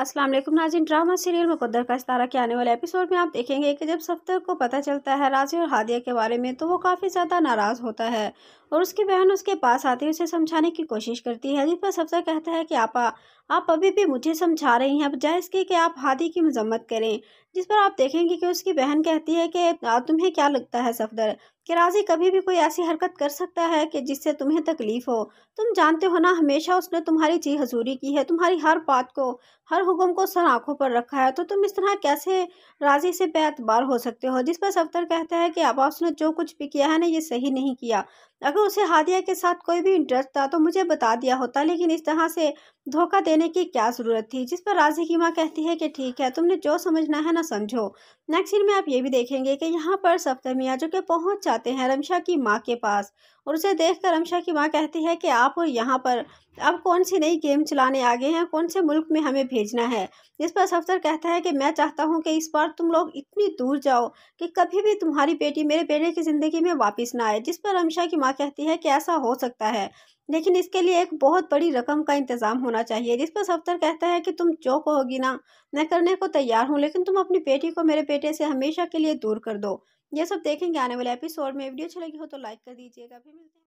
अस्सलाम वालेकुम नाजिन drama serial मुकद्दर का सितारा के आने वाले एपिसोड में आप देखेंगे कि जब सफ्तर को पता चलता है राजी और हादिया के बारे में तो वो काफ़ी ज़्यादा नाराज़ होता है और उसकी बहन उसके पास आती है उसे समझाने की कोशिश करती है जिस पर सफ्तर कहता है कि आपा आप अभी भी मुझे समझा रही हैं बजाय इसके कि आप हादी की मजम्मत करें जिस पर आप देखेंगे कि उसकी बहन कहती है कि तुम्हें क्या लगता है सफदर कि राजी कभी भी कोई ऐसी हरकत कर सकता है कि जिससे तुम्हें तकलीफ़ हो तुम जानते हो ना हमेशा उसने तुम्हारी जी हजूरी की है तुम्हारी हर बात को हर हुक्म को सर आँखों पर रखा है तो तुम इस तरह कैसे राजी से बेतबार हो सकते हो जिस पर सफदर कहता है कि अब उसने जो कुछ भी किया है ना ये सही नहीं किया अगर उसे हादिया के साथ कोई भी इंटरेस्ट था तो मुझे बता दिया होता लेकिन इस तरह से धोखा देने की क्या ज़रूरत थी जिस पर राजी की माँ कहती है कि ठीक है तुमने जो समझना है ना समझो नेक्स्ट सीन में आप ये भी देखेंगे कि यहाँ पर सप्तमिया जो कि पहुँच जाते हैं रमशा की माँ के पास और उसे देखकर अमशा की माँ कहती है कि आप यहाँ पर अब कौन सी नई गेम चलाने आ गए हैं कौन से मुल्क में हमें भेजना है इस पर सफदर कहता है कि मैं चाहता हूँ कि इस बार तुम लोग इतनी दूर जाओ कि कभी भी तुम्हारी बेटी मेरे बेटे की ज़िंदगी में वापस ना आए जिस पर अमशा की माँ कहती है कि ऐसा हो सकता है लेकिन इसके लिए एक बहुत बड़ी रकम का इंतज़ाम होना चाहिए जिस पर सफ्तर कहता है कि तुम जो कहोगी ना मैं करने को तैयार हूँ लेकिन तुम अपनी बेटी को मेरे बेटे से हमेशा के लिए दूर कर दो ये सब देखेंगे आने वाले एपिसोड में वीडियो अच्छी लगी हो तो लाइक कर दीजिएगा फिर मिलते हैं